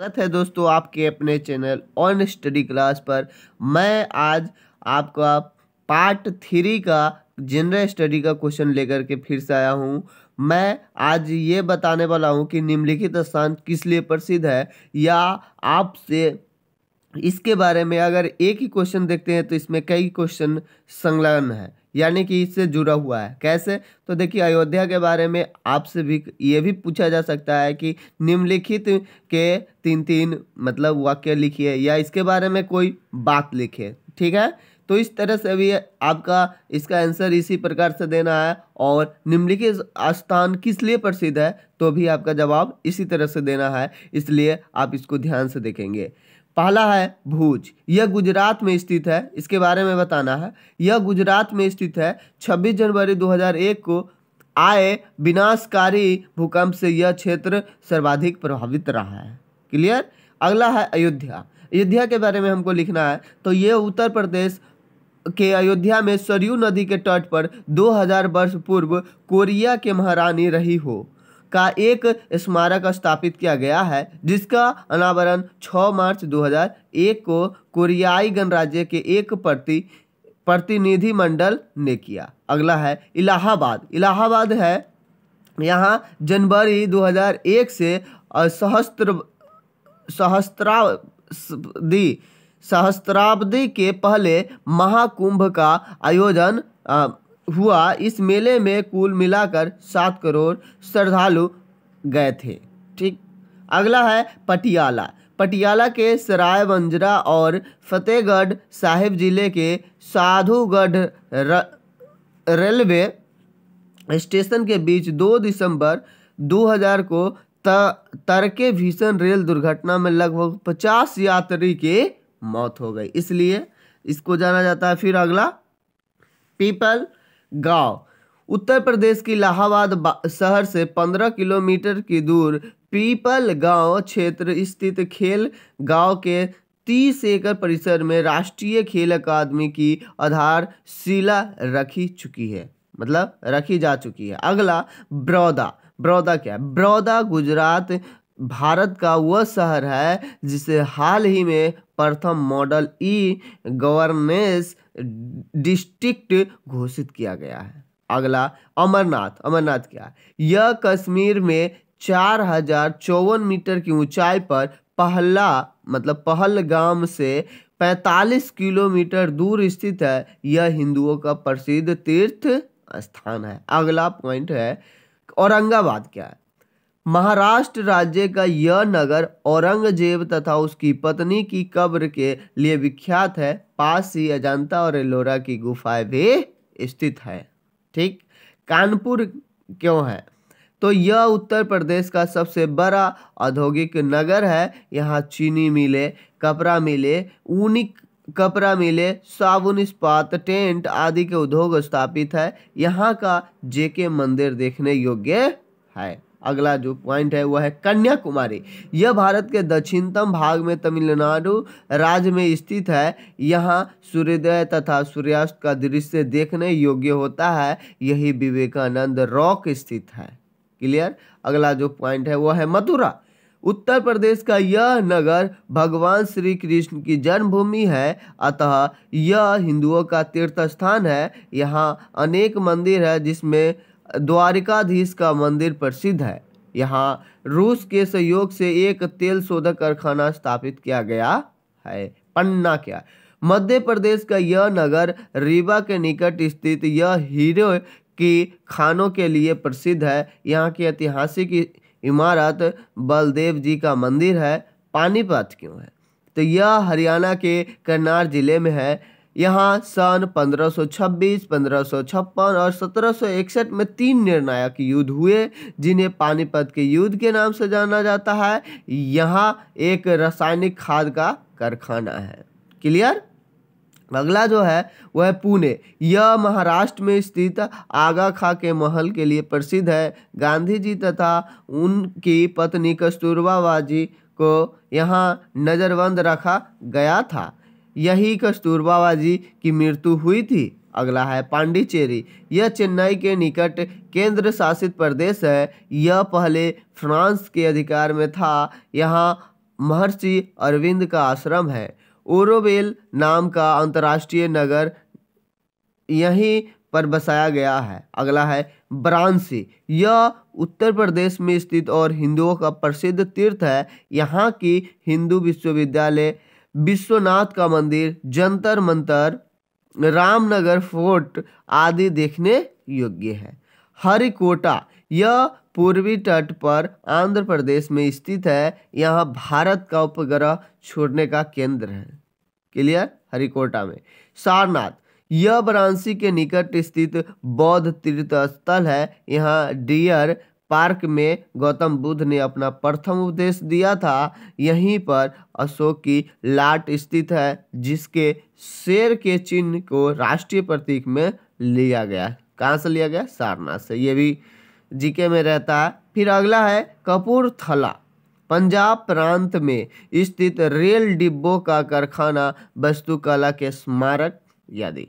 स्वागत है दोस्तों आपके अपने चैनल ऑन स्टडी क्लास पर मैं आज आपका पार्ट थ्री का जनरल स्टडी का क्वेश्चन लेकर के फिर से आया हूँ मैं आज ये बताने वाला हूँ कि निम्नलिखित स्थान किस लिए प्रसिद्ध है या आपसे इसके बारे में अगर एक ही क्वेश्चन देखते हैं तो इसमें कई क्वेश्चन संलग्न है यानी कि इससे जुड़ा हुआ है कैसे तो देखिए अयोध्या के बारे में आपसे भी ये भी पूछा जा सकता है कि निम्नलिखित के तीन तीन मतलब वाक्य लिखिए या इसके बारे में कोई बात लिखे ठीक है तो इस तरह से भी आपका इसका आंसर इसी प्रकार से देना है और निम्नलिखित स्थान किस लिए प्रसिद्ध है तो भी आपका जवाब इसी तरह से देना है इसलिए आप इसको ध्यान से देखेंगे पहला है भूज यह गुजरात में स्थित है इसके बारे में बताना है यह गुजरात में स्थित है 26 जनवरी 2001 को आए विनाशकारी भूकंप से यह क्षेत्र सर्वाधिक प्रभावित रहा है क्लियर अगला है अयोध्या अयोध्या के बारे में हमको लिखना है तो ये उत्तर प्रदेश के अयोध्या में सरयू नदी के तट पर 2000 वर्ष पूर्व कोरिया के महारानी रही हो का एक स्मारक स्थापित किया गया है जिसका अनावरण 6 मार्च 2001 को कोरियाई गणराज्य के एक प्रति प्रतिनिधिमंडल ने किया अगला है इलाहाबाद इलाहाबाद है यहाँ जनवरी 2001 से सहस्त्र सहस्त्राब्दी सहस्त्राब्दी के पहले महाकुंभ का आयोजन हुआ इस मेले में कुल मिलाकर सात करोड़ श्रद्धालु गए थे ठीक अगला है पटियाला पटियाला के सराय बंजरा और फतेहगढ़ साहिब जिले के साधुगढ़ रेलवे स्टेशन के बीच 2 दिसंबर 2000 को तरके भीषण रेल दुर्घटना में लगभग 50 यात्री की मौत हो गई इसलिए इसको जाना जाता है फिर अगला पीपल गांव उत्तर प्रदेश की इलाहाबाद शहर से 15 किलोमीटर की दूर पीपल गांव क्षेत्र स्थित खेल गांव के तीस एकड़ परिसर में राष्ट्रीय खेल अकादमी की आधारशिला रखी चुकी है मतलब रखी जा चुकी है अगला बड़ौदा बड़ौदा क्या है बड़ौदा गुजरात भारत का वह शहर है जिसे हाल ही में प्रथम मॉडल ई गवर्नेंस डिस्ट्रिक्ट घोषित किया गया है अगला अमरनाथ अमरनाथ क्या है यह कश्मीर में चार हजार चौवन मीटर की ऊंचाई पर पहला मतलब पहलगाम से 45 किलोमीटर दूर स्थित है यह हिंदुओं का प्रसिद्ध तीर्थ स्थान है अगला पॉइंट है औरंगाबाद क्या है महाराष्ट्र राज्य का यह नगर औरंगजेब तथा उसकी पत्नी की कब्र के लिए विख्यात है पास ही अजंता और एलोरा की गुफाएं भी स्थित है ठीक कानपुर क्यों है तो यह उत्तर प्रदेश का सबसे बड़ा औद्योगिक नगर है यहाँ चीनी मिले कपड़ा मिले ऊनिक कपड़ा मिले साबुन इस्पात टेंट आदि के उद्योग स्थापित है यहाँ का जेके मंदिर देखने योग्य है अगला जो पॉइंट है वह है कन्याकुमारी यह भारत के दक्षिणतम भाग में तमिलनाडु राज्य में स्थित है यहाँ सूर्योदय तथा सूर्यास्त का दृश्य देखने योग्य होता है यही विवेकानंद रॉक स्थित है क्लियर अगला जो पॉइंट है वह है मथुरा उत्तर प्रदेश का यह नगर भगवान श्री कृष्ण की जन्मभूमि है अतः यह हिंदुओं का तीर्थ स्थान है यहाँ अनेक मंदिर है जिसमें द्वारिकाधीश का मंदिर प्रसिद्ध है यहाँ रूस के सहयोग से एक तेल शोधक कारखाना स्थापित किया गया है पन्ना क्या मध्य प्रदेश का यह नगर रीवा के निकट स्थित यह हीरो की खानों के लिए प्रसिद्ध है यहाँ की ऐतिहासिक इमारत बलदेव जी का मंदिर है पानीपत क्यों है तो यह हरियाणा के करनार जिले में है यहाँ सन 1526, 1556 और 1761 में तीन निर्णायक युद्ध हुए जिन्हें पानीपत के युद्ध के नाम से जाना जाता है यहाँ एक रासायनिक खाद का कारखाना है क्लियर अगला जो है वह है पुणे यह महाराष्ट्र में स्थित आगा खां के महल के लिए प्रसिद्ध है गांधी जी तथा उनकी पत्नी कस्तूरबा बाजी को यहाँ नज़रबंद रखा गया था यही बाजी की मृत्यु हुई थी अगला है पांडिचेरी यह चेन्नई के निकट केंद्र शासित प्रदेश है यह पहले फ्रांस के अधिकार में था यहाँ महर्षि अरविंद का आश्रम है ओरोवेल नाम का अंतर्राष्ट्रीय नगर यहीं पर बसाया गया है अगला है ब्रांसी यह उत्तर प्रदेश में स्थित और हिंदुओं का प्रसिद्ध तीर्थ है यहाँ की हिंदू विश्वविद्यालय विश्वनाथ का मंदिर जंतर मंतर रामनगर फोर्ट आदि देखने योग्य है हरिकोटा यह पूर्वी तट पर आंध्र प्रदेश में स्थित है यहाँ भारत का उपग्रह छोड़ने का केंद्र है क्लियर हरिकोटा में सारनाथ यह वाराणसी के निकट स्थित बौद्ध तीर्थ स्थल है यहाँ डियर पार्क में गौतम बुद्ध ने अपना प्रथम उपदेश दिया था यहीं पर अशोक की लाट स्थित है जिसके शेर के चिन्ह को राष्ट्रीय प्रतीक में लिया गया कहाँ से लिया गया सारनाथ से ये भी जीके में रहता है फिर अगला है कपूरथला पंजाब प्रांत में स्थित रेल डिब्बों का कारखाना वस्तुकला के स्मारक यादि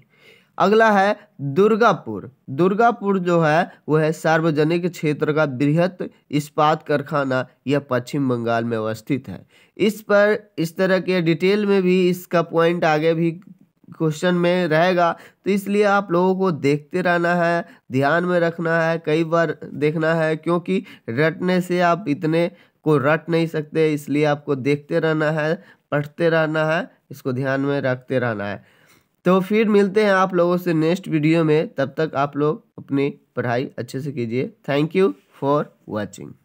अगला है दुर्गापुर दुर्गापुर जो है वह है सार्वजनिक क्षेत्र का बृहत इस्पात कारखाना यह पश्चिम बंगाल में अवस्थित है इस पर इस तरह के डिटेल में भी इसका पॉइंट आगे भी क्वेश्चन में रहेगा तो इसलिए आप लोगों को देखते रहना है ध्यान में रखना है कई बार देखना है क्योंकि रटने से आप इतने को रट नहीं सकते इसलिए आपको देखते रहना है पढ़ते रहना है इसको ध्यान में रखते रहना है तो फिर मिलते हैं आप लोगों से नेक्स्ट वीडियो में तब तक आप लोग अपनी पढ़ाई अच्छे से कीजिए थैंक यू फॉर वॉचिंग